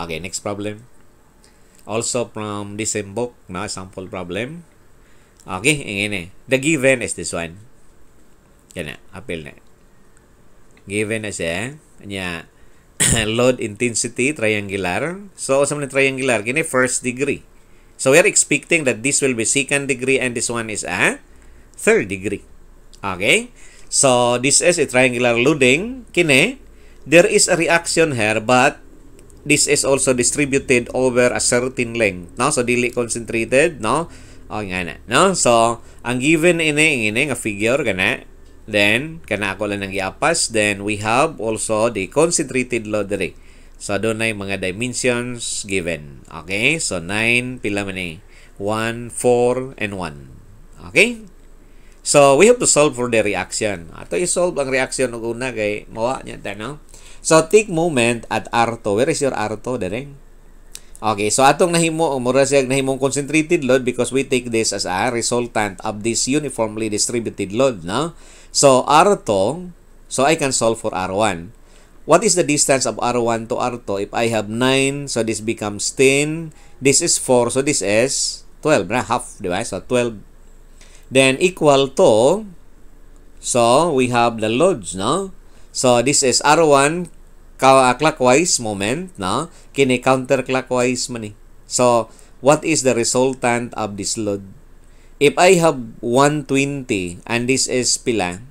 Okay, next problem. Also from the same book, na sample problem. Okay, ini. nih. The given is this one. Yan na, apel na. Given is eh, Nya, load intensity, triangular. So, sa mga triangular, kini first degree. So, we are expecting that this will be second degree and this one is a ah, third degree. Okay? So, this is a triangular loading. Kini, there is a reaction here, but this is also distributed over a certain length no so dili concentrated no oh nga na no so ang given ini ini nga figure kana then kana ako lang nang giapas then we have also the concentrated load rate So, do ay mga dimensions given. Okay? So, 9, pila man eh. 1, 4, and 1. Okay? So, we have to solve for the reaction. Ato i-solve ang reaction ng una kay mawa niya, no? So, take moment at arto. Where is your arto, dereng? Okay, so atong nahimo mura siya nahimong concentrated load because we take this as a resultant of this uniformly distributed load, no? So, R2, so I can solve for R1. What is the distance of R1 to R2? If I have 9, so this becomes 10. This is 4, so this is 12, na? Half, di ba? So, 12. Then, equal to, so we have the loads, no? So, this is R1 uh, clockwise moment, no? Kini counterclockwise man eh. So, what is the resultant of this load? If I have 120 and this is pila,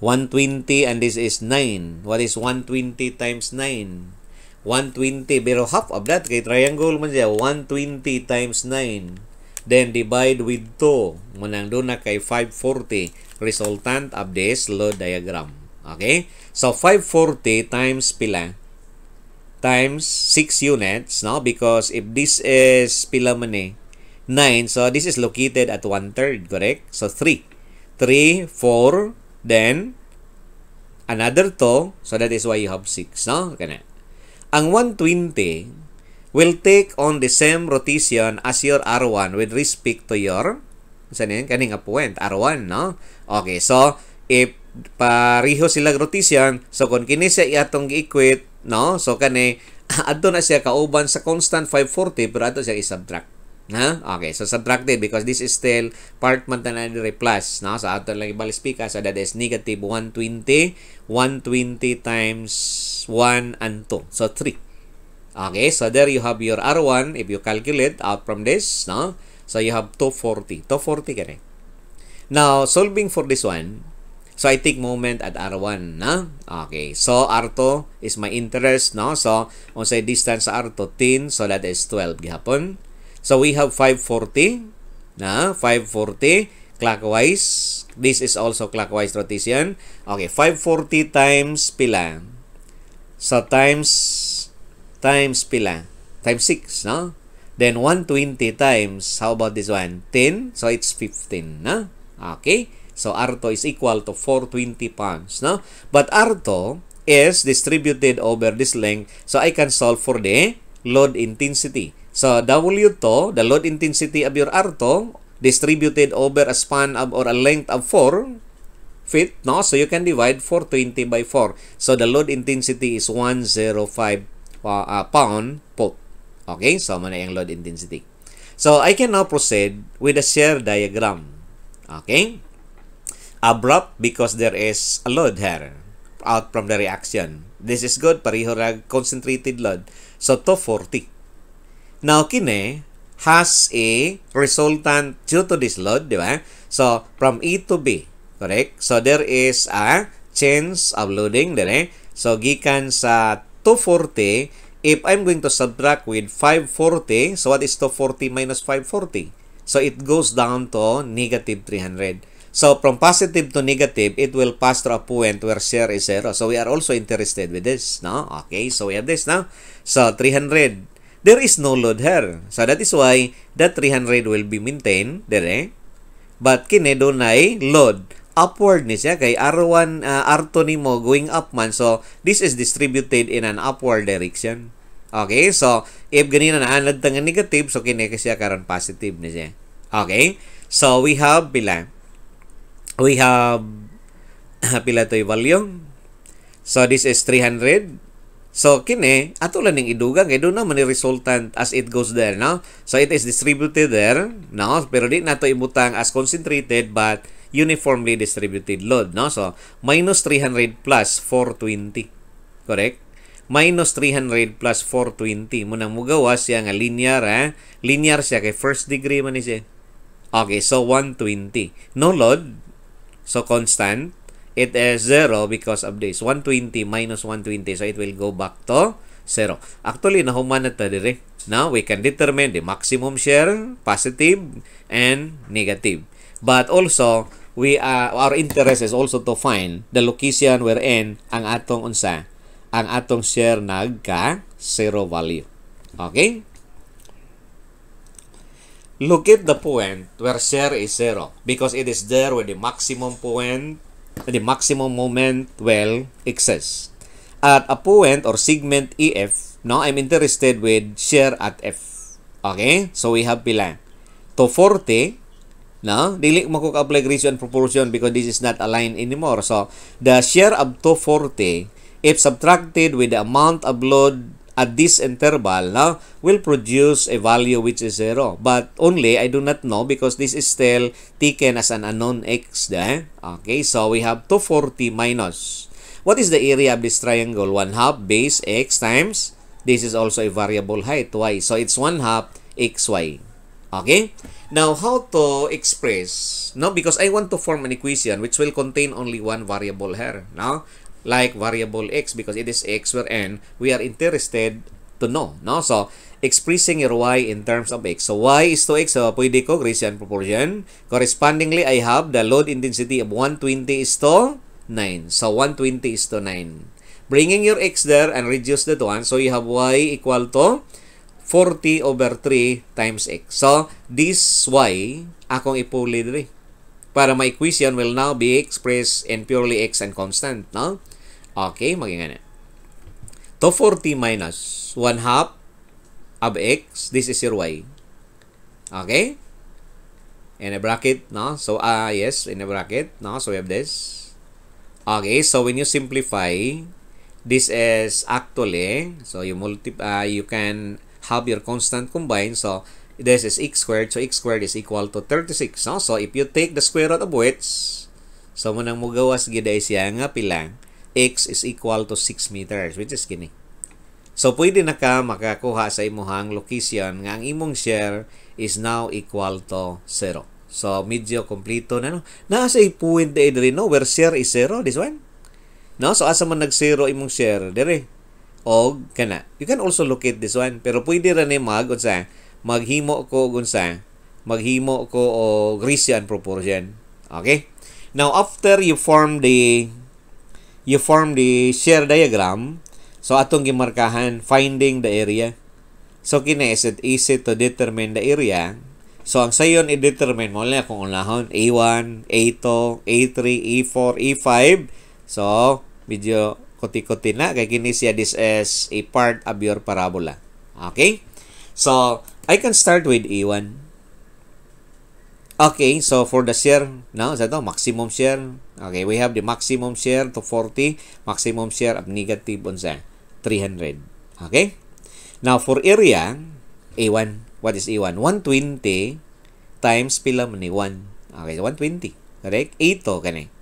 120 and this is 9. What is 120 times 9? 120, pero half of that, kay triangle man siya, 120 times 9. Then divide with 2. Manang do na kay 540, resultant of this load diagram. Okay? So, 540 times pila times 6 units, no? Because if this is pila man eh, 9, so this is located at 1 third, correct? So, 3. 3, 4, then another 2, so that is why you have 6, no? Kana. Ang 120 will take on the same rotation as your R1 with respect to your, saan yun? Kaning point, R1, no? Okay, so, if pareho sila rotation so kung kini siya iatong gi-equate no so kani adto na siya kauban sa constant 540 pero adto siya i-subtract ha okay so subtracted because this is still part man na dire plus no so adto lang ibalispika so that is negative 120 120 times 1 and 2 so 3 okay so there you have your r1 if you calculate out from this no so you have 240 240 kani now solving for this one So, I take moment at R1, na? Okay. So, R2 is my interest, no? So, on say distance R2, 10. So, that is 12 gihapon. So, we have 540, na? 540 clockwise. This is also clockwise rotation. Okay, 540 times pila. So, times, times pila. Times 6, no? Then, 120 times, how about this one? 10. So, it's 15, na? Okay. So arto is equal to 420 pounds. No? But arto is distributed over this length. So I can solve for the load intensity. So W to, the load intensity of your arto, distributed over a span of or a length of 4 feet. No? So you can divide 420 by 4. So the load intensity is 105 uh, uh, pound foot. Okay, so mana yung load intensity. So I can now proceed with the shear diagram. Okay. abrupt because there is a load here out from the reaction. This is good, pareho rag concentrated load. So, to 40. Now, kine has a resultant due to this load, di ba? So, from E to B, correct? So, there is a change of loading, dire. Eh? So, gikan sa 240, if I'm going to subtract with 540, so what is 240 minus 540? So, it goes down to negative 300. So from positive to negative, it will pass through a point where share is zero. So we are also interested with this, no? Okay, so we have this now. So 300, there is no load here. So that is why that 300 will be maintained, there. But kine dunay load upward ni siya kay R1 uh, R2 nimo going up man. So this is distributed in an upward direction. Okay, so if ganina na anad tanga negative, so kine siya karon positive ni siya. Okay? So we have bilang we have pila toy value. So this is 300. So kini ato lang ning idugang kay eh, do na man resultant as it goes there no. So it is distributed there no pero di nato ibutang as concentrated but uniformly distributed load no. So minus 300 plus 420. Correct? Minus 300 plus 420 mo nang mugawa siya nga linear ha. Eh? Linear siya kay first degree man ni siya. Okay, so 120. No load, So constant. It is 0 because of this. 120 minus 120. So it will go back to 0. Actually, nahuman na ito dire. Now, we can determine the maximum share, positive and negative. But also, we uh, our interest is also to find the location wherein ang atong unsa ang atong share nagka zero value. Okay? locate the point where share is zero because it is there where the maximum point, the maximum moment well exists. At a point or segment EF, now I'm interested with share at F. Okay? So we have bilang. To 40, no? Dili mo apply ratio and proportion because this is not aligned anymore. So, the share up to 40, if subtracted with the amount of load at this interval no, will produce a value which is 0. But only, I do not know because this is still taken as an unknown x. Eh? Okay, so we have 240 minus. What is the area of this triangle? 1 half base x times, this is also a variable height, y. So it's 1 half xy. Okay? Now, how to express? No, because I want to form an equation which will contain only one variable here. No? like variable x because it is x where n we are interested to know no so expressing your y in terms of x so y is to x so pwede ko Grecian proportion correspondingly I have the load intensity of 120 is to 9 so 120 is to 9 bringing your x there and reduce that one so you have y equal to 40 over 3 times x so this y akong ipuli diri eh. para my equation will now be expressed in purely x and constant no Okay, maging ganyan. 240 minus 1 half of x, this is your y. Okay? In a bracket, no? So, ah, uh, yes, in a bracket, no? So, we have this. Okay, so when you simplify, this is actually, so you multiply, uh, ah, you can have your constant combined. So, this is x squared. So, x squared is equal to 36. No? So, if you take the square root of which, so, manang mugawas gida siya nga pilang x is equal to 6 meters, which is gini. So, pwede na ka makakuha sa imuhang location nga ang imong share is now equal to 0. So, medyo kompleto na, no? Naa sa point na rin, no? Where share is 0, this one. No? So, asa man nag-0 imong share, dire. Og, kana. You can also locate this one. Pero pwede rin ni mag, unsa, maghimo ko, unsa, maghimo ko o Grecian proportion. Okay? Now, after you form the you form the share diagram. So, atong gimarkahan, finding the area. So, kina is it easy to determine the area. So, ang sayon i-determine mo na kung unahon, A1, A2, A3, A4, A5. So, medyo kuti-kuti na. Kaya kini siya, this is a part of your parabola. Okay? So, I can start with A1. Okay, so for the share, no, sa to maximum share. Okay, we have the maximum share to 40, maximum share of negative unsa 300. Okay? Now for area, A1, what is A1? 120 times pila man ni 1. Okay, so 120. Correct? Ito kani.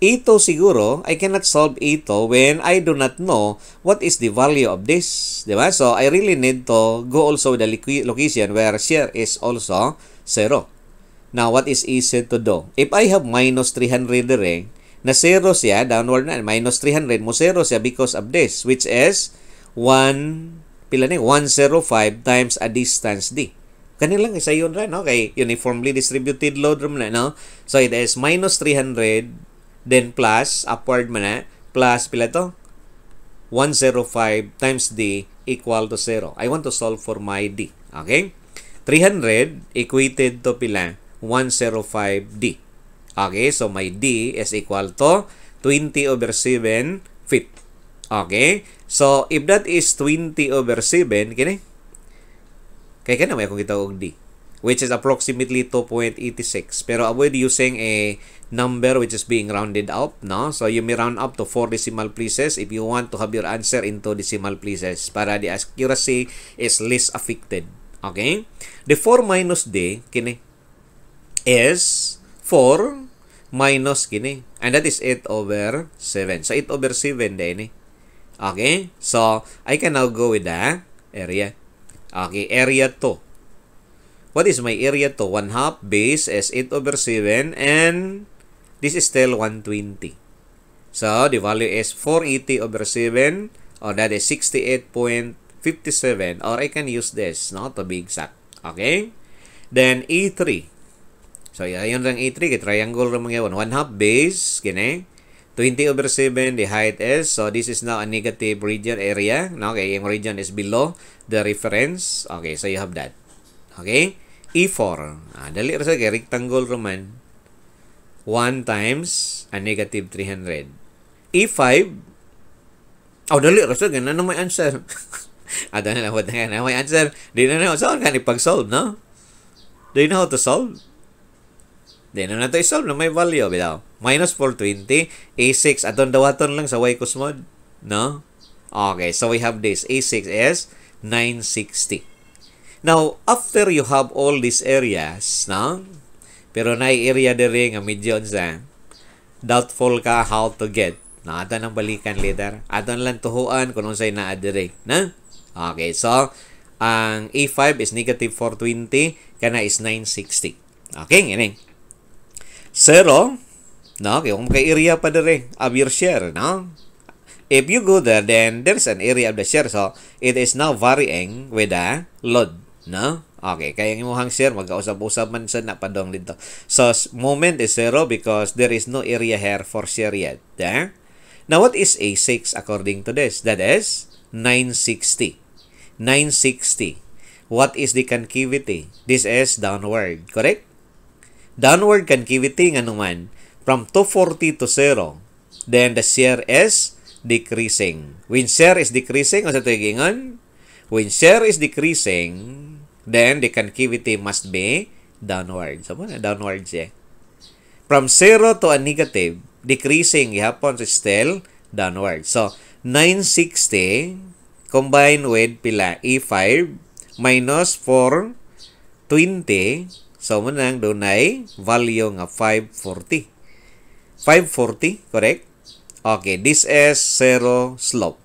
Ito siguro, I cannot solve ito when I do not know what is the value of this. Diba? So, I really need to go also with the location where share is also 0. Now, what is easy to do? If I have minus 300 dire, na zero siya, downward na, minus 300 mo zero siya because of this, which is 1, pila ni, 105 times a distance d. lang, isa yun rin, okay? uniformly distributed load room na, no? So, it is minus 300, then plus, upward mo na, plus, pila to? 105 times d equal to 0. I want to solve for my d. Okay? 300 equated to pila? 105D. Okay, so my D is equal to 20 over 7 feet. Okay, so if that is 20 over 7, kini? Kaya kana may akong gitawag D which is approximately 2.86 pero avoid using a number which is being rounded up no so you may round up to four decimal places if you want to have your answer into decimal places para the accuracy is less affected okay the 4 minus d kini is 4 minus kini. And that is 8 over 7. So, 8 over 7 din eh. Okay? So, I can now go with the area. Okay, area 2. What is my area 2? 1 half base is 8 over 7 and this is still 120. So, the value is 480 over 7 or that is 68.57 or I can use this, not to be exact. Okay? Then, E3. So, ayon rang A3, kay triangle ramang yawan. 1 half base, kini. 20 over 7, the height is, so this is now a negative region area. No? Okay, yung region is below the reference. Okay, so you have that. Okay? E4. Ah, dali ra sa kay rectangle man. 1 times a negative 300. E5. Oh, dali ra sa ganun na may answer. Ato ah, na lang, what na may answer. Di na na, saan ka ni pag-solve, no? Do you know how to solve? Then, na nato isolve na may value, bitaw. Minus 420, A6, aton dawaton lang sa y mod, No? Okay, so we have this. A6 is 960. Now, after you have all these areas, no? Pero na area diri nga medyo ano sa doubtful ka how to get. Na ato nang balikan later. Ato lang tuhuan kung unsay na diri, no? Okay, so ang A5 is negative 420, kana is 960. Okay, ngayon. Zero, no? okay, kung kay area pa dere, of your share, no? If you go there, then there's an area of the share. So, it is now varying with the load, no? Okay, kaya yung imong share, magkausap-usap man sa napadong dito. So, moment is zero because there is no area here for share yet. Eh? Now, what is A6 according to this? That is 960. 960. What is the concavity? This is downward, correct? Downward concavity nga naman from 240 to 0. Then the shear is decreasing. When shear is decreasing, o ano sa tigingon, when shear is decreasing, then the concavity must be downward. So, muna, downward siya. From 0 to a negative, decreasing gihapon so still downward. So, 960 combined with pila E5 minus 420 So, mo nang doon ay value nga 540. 540, correct? Okay, this is zero slope.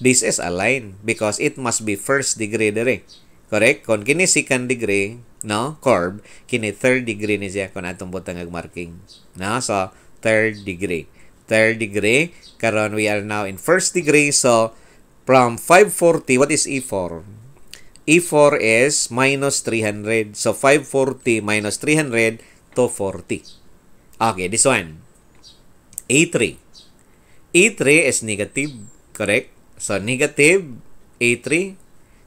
This is a line because it must be first degree dere. Correct? Kung kini second degree, no, curve, kini third degree ni siya kung atong butang marking. No, so third degree. Third degree, karon we are now in first degree, so from 540, what is E4? E4 is minus 300. So 540 minus 300, 240. Okay, this one. A3. A3 is negative, correct? So negative A3.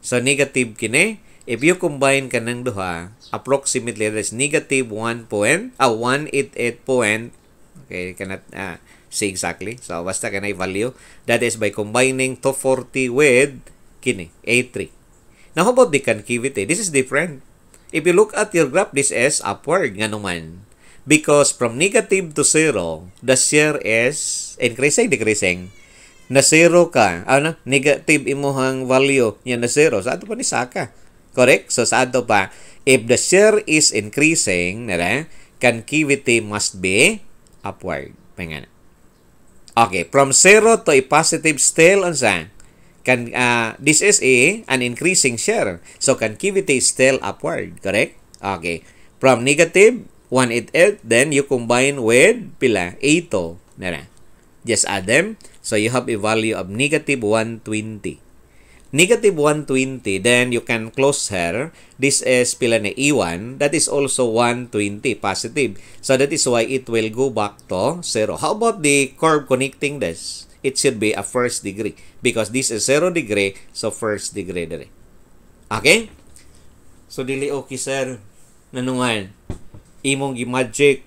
So negative kine. If you combine ka ng duha, approximately that is negative 1 point, ah, 188 point. Okay, cannot, ah, see exactly. So basta ka na value. That is by combining 240 with kine, A3. Now, how about the concavity? This is different. If you look at your graph, this is upward nga naman. Because from negative to zero, the shear is increasing, decreasing. Na zero ka, ano, negative imuhang value niya na zero. Sa ato pa ni Saka. Correct? So, sa ato pa, if the shear is increasing, nara, concavity must be upward. Pangana. Okay, from zero to a positive still, unsa? can uh, this is a an increasing share. So concavity is still upward, correct? Okay. From negative 188, then you combine with pila 8. Nara. Just add them. So you have a value of negative 120. Negative 120, then you can close here. This is pila na E1. That is also 120 positive. So that is why it will go back to 0. How about the curve connecting this? it should be a first degree because this is zero degree so first degree dere okay so dili okay sir nanungan imong gi magic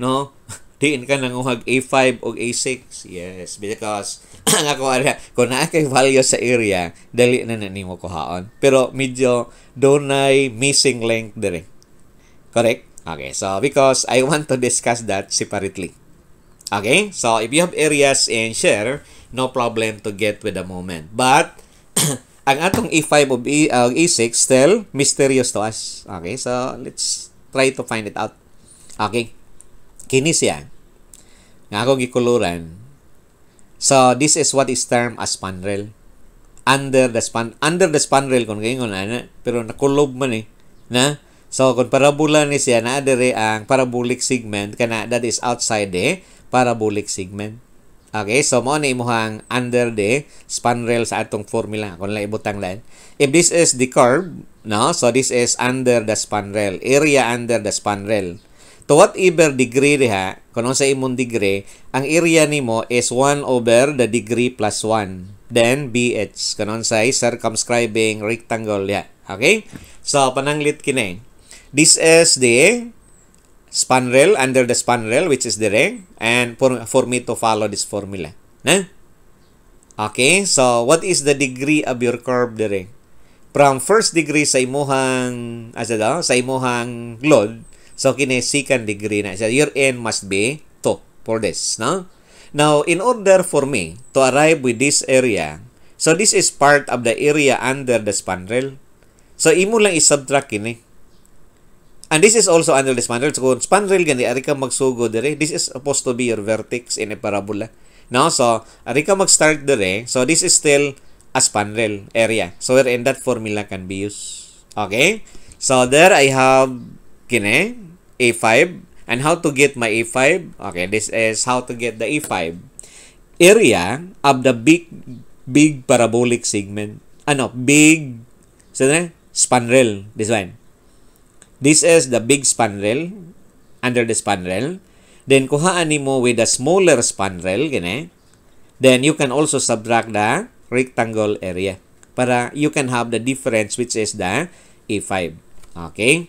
no diin ka nang uhag A5 o A6 yes because ang ako area kung naa kay value sa area dali na na nimo kuhaon pero medyo donay missing link dere correct okay so because i want to discuss that separately Okay? So, if you have areas and share, no problem to get with the moment. But, ang atong E5 of e, uh, E6 still mysterious to us. Okay? So, let's try to find it out. Okay? Kini siya. Nga ako gikuluran. So, this is what is termed as spandrel. Under the span under the spandrel kung gayon na pero nakulob man eh na So, kung parabola ni siya, na adere ang parabolic segment, kana that is outside the eh, parabolic segment. Okay, so mo na imuhang under the span rail sa atong formula kun lang ibutang lan. If this is the curve, no? So this is under the span rail, area under the span rail. To whatever degree diha, kung sa imong degree, ang area nimo is 1 over the degree plus 1. Then BH, kanon sa circumscribing rectangle diha. Okay? So pananglit kini. This is the span rail under the span rail which is the ring and for, for me to follow this formula. Na? Okay, so what is the degree of your curve the ring? From first degree sa imuhang asa daw, sa imuhang load, so kini second degree na. So your n must be 2 for this, no? Now, in order for me to arrive with this area, so this is part of the area under the span rail. So, imo lang i-subtract kini. And this is also under the spandrel. So, kung spandrel gani, ari ka magsugod This is supposed to be your vertex in a parabola. Now, so, Arika magstart dere. So, this is still a spandrel area. So, in that formula can be used. Okay? So, there I have, kine, A5. And how to get my A5? Okay, this is how to get the A5 area of the big, big parabolic segment. Ano? Ah, big, so, spandrel. This one. This is the big span rail under the span rail. Then kuhaan nimo with the smaller span rail Then you can also subtract the rectangle area para you can have the difference which is the a 5 Okay?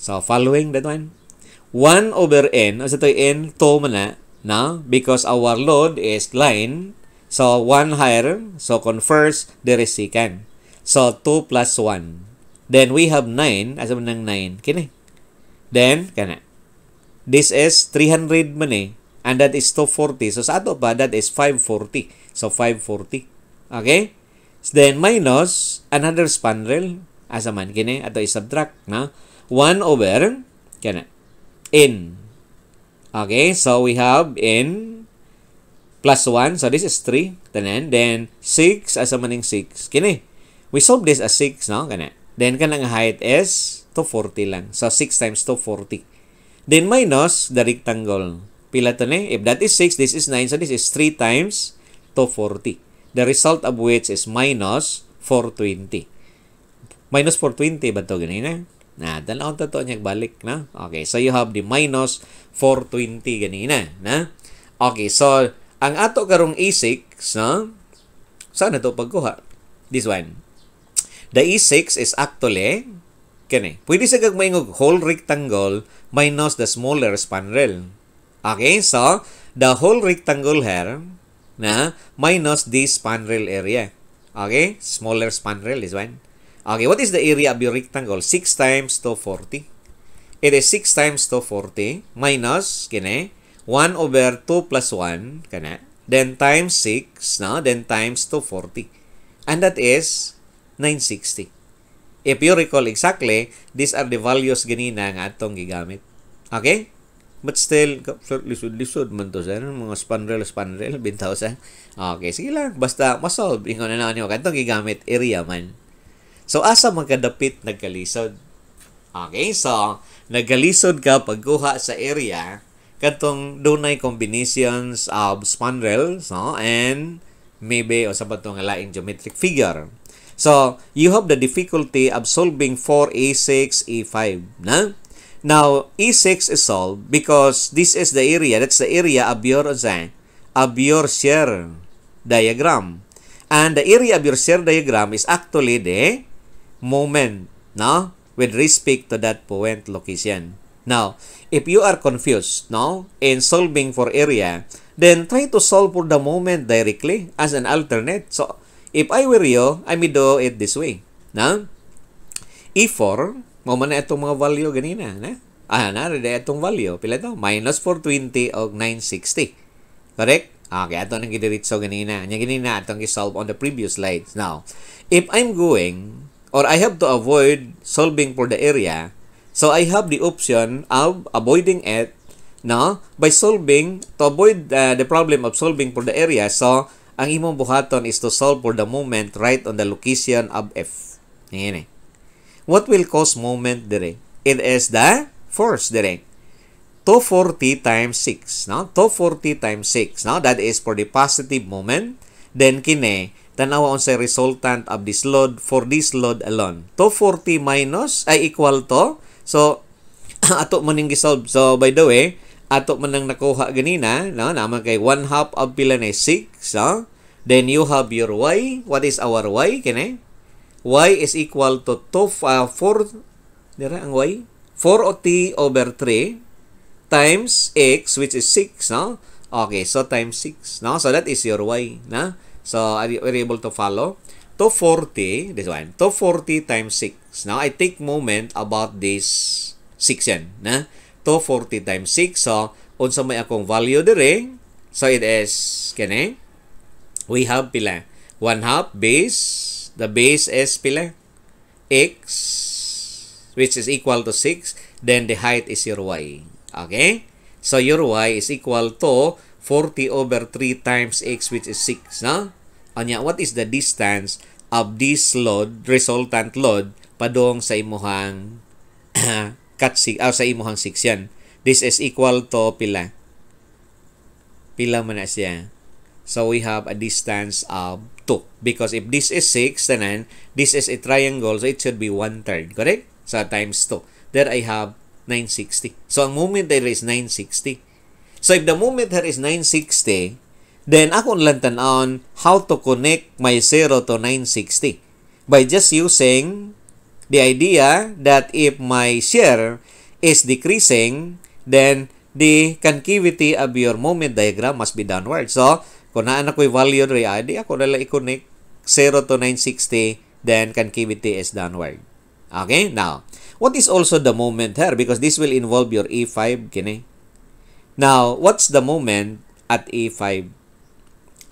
So following that one. 1 over n, asa to n, 2 man na, na, because our load is line, so 1 higher, so converse, there is secant. So 2 plus 1. Then we have 9, asa man nang 9? Kini. Then kana. This is 300 man eh. And that is 240. So sa ato pa that is 540. So 540. Okay? So, then minus another span rail asa man kini ato i-subtract na 1 over kana in. Okay? So we have in plus 1. So this is 3. Tanan. Then 6 asa man ning 6. Kini. We solve this as 6 no kana. Then kanang height is 240 lang. So 6 times 240. Then minus the rectangle. Pila to ni? If that is 6, this is 9. So this is 3 times 240. The result of which is minus 420. Minus 420 ba to ganina? Na, tanawang to to niya balik na. Okay, so you have the minus 420 ganina, na? Okay, so ang ato karong isik, no? na to pagkuha. This one. The E6 is actually, kani, pwede sa gagmay ng whole rectangle minus the smaller spandrel. rail. Okay, so, the whole rectangle here, na, minus this spandrel area. Okay, smaller spandrel is one. Okay, what is the area of your rectangle? 6 times 240. It is 6 times 240 minus, kani, 1 over 2 plus 1, kana, then times 6, no? then times 240. And that is 960. If you recall exactly, these are the values ganina nga atong gigamit. Okay? But still, lisod-lisod man to sa mga spanrel, spanrel, 1,000. Okay, sige lang. Basta masolve. Ingo na naman yung kantong gigamit, area man. So, asa magkadapit nagkalisod? Okay, so, nagkalisod ka pagkuha sa area, katong dunay combinations of spanrels, no? and maybe o sa ba itong laing geometric figure. So, you have the difficulty of solving for E6, E5. now. Now, E6 is solved because this is the area, that's the area of your, of your share diagram. And the area of your share diagram is actually the moment, now With respect to that point location. Now, if you are confused, no? In solving for area, then try to solve for the moment directly as an alternate. So, If I were you, I may do it this way. Na? E4, mo man na itong mga value ganina. Na? Ah, na, rin itong value. Pila ah, ito? Minus 420 o 960. Correct? Okay, ato nang gidiritso ganina. Nya ganina atong gisolve on the previous slides. Now, if I'm going or I have to avoid solving for the area, so I have the option of avoiding it no by solving to avoid uh, the problem of solving for the area. So ang imong buhaton is to solve for the moment right on the location of F. Ngayon eh. What will cause moment dire? It is the force dire. 240 times 6, no? 240 times 6, no? That is for the positive moment. Then kine, tanawa on sa resultant of this load for this load alone. 240 minus ay equal to, so, ato mo ning gisolve. So, by the way, ato man ang nakuha ganina, no? Naman kay one half of pila na 6, no? Then you have your y. What is our y? Kine? y is equal to 2, uh, 4, dira ang y? 4 o t over 3 times x, which is 6, no? Okay, so times 6, no? So that is your y, no? So are you able to follow? 240, this one, 240 times 6. no, I take moment about this 6 yan, No? 240 times 6. So, unsa may akong value dere so it is, kani, we have pila. 1 half base, the base is pila, x, which is equal to 6, then the height is your y. Okay? So, your y is equal to 40 over 3 times x, which is 6, no? Anya, what is the distance of this load, resultant load, padong sa imuhang cut sig aw ah, sa imuhang 6 yan. This is equal to pila. Pila man na siya. So we have a distance of 2 because if this is 6 then this is a triangle so it should be 1 third correct so times 2 there I have 960 so ang moment there is 960 so if the moment there is 960 then ako lang tan-on how to connect my 0 to 960 by just using the idea that if my share is decreasing, then the concavity of your moment diagram must be downward. So, kung naan ako'y value rin, ay ah, di ako nalang i-connect 0 to 960, then concavity is downward. Okay? Now, what is also the moment here? Because this will involve your E5, kini. Now, what's the moment at E5?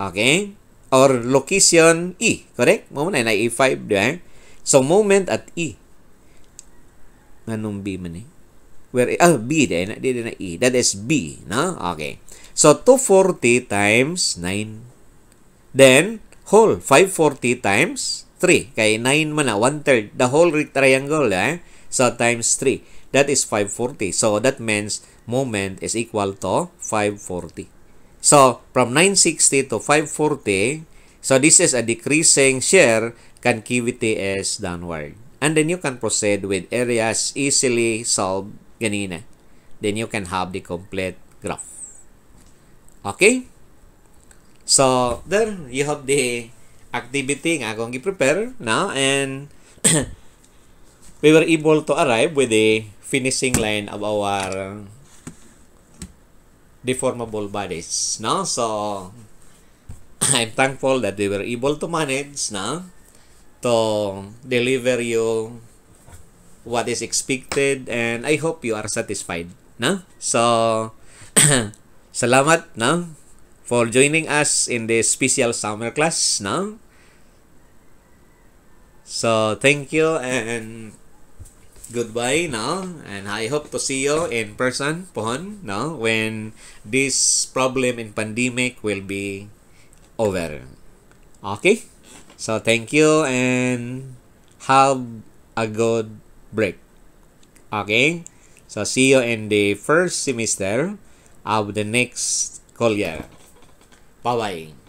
Okay? Or location E, correct? Moment na E5, di ba? So, moment at E. nung B man eh? Where, ah, B din. Di na E. That is B, no? Okay. So, 240 times 9. Then, whole. 540 times 3. Kay 9 man na, 1 third. The whole triangle, eh? So, times 3. That is 540. So, that means moment is equal to 540. So, from 960 to 540, so this is a decreasing share concavity is downward. And then you can proceed with areas easily solved ganina. Then you can have the complete graph. Okay? So, there you have the activity nga akong gi-prepare now and we were able to arrive with the finishing line of our deformable bodies. No? So, I'm thankful that we were able to manage. No? to deliver you what is expected and I hope you are satisfied. No? So, salamat no? for joining us in this special summer class. No? So, thank you and goodbye now and i hope to see you in person pohon No, when this problem in pandemic will be over okay So, thank you and have a good break. Okay? So, see you in the first semester of the next college. Bye-bye.